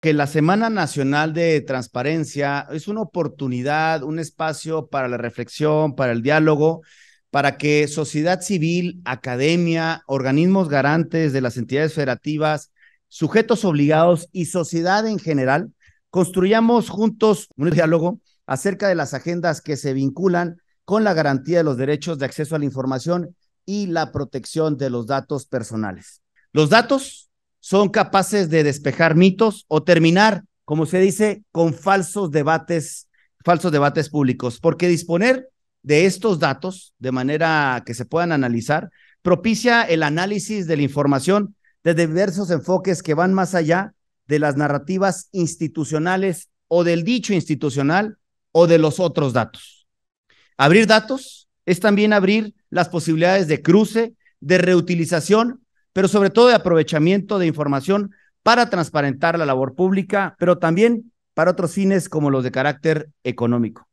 que la Semana Nacional de Transparencia es una oportunidad, un espacio para la reflexión, para el diálogo, para que sociedad civil, academia, organismos garantes de las entidades federativas, sujetos obligados y sociedad en general, construyamos juntos un diálogo acerca de las agendas que se vinculan con la garantía de los derechos de acceso a la información y la protección de los datos personales. Los datos son capaces de despejar mitos o terminar, como se dice, con falsos debates, falsos debates públicos, porque disponer de estos datos de manera que se puedan analizar propicia el análisis de la información de diversos enfoques que van más allá de las narrativas institucionales o del dicho institucional o de los otros datos. Abrir datos es también abrir las posibilidades de cruce, de reutilización pero sobre todo de aprovechamiento de información para transparentar la labor pública, pero también para otros fines como los de carácter económico.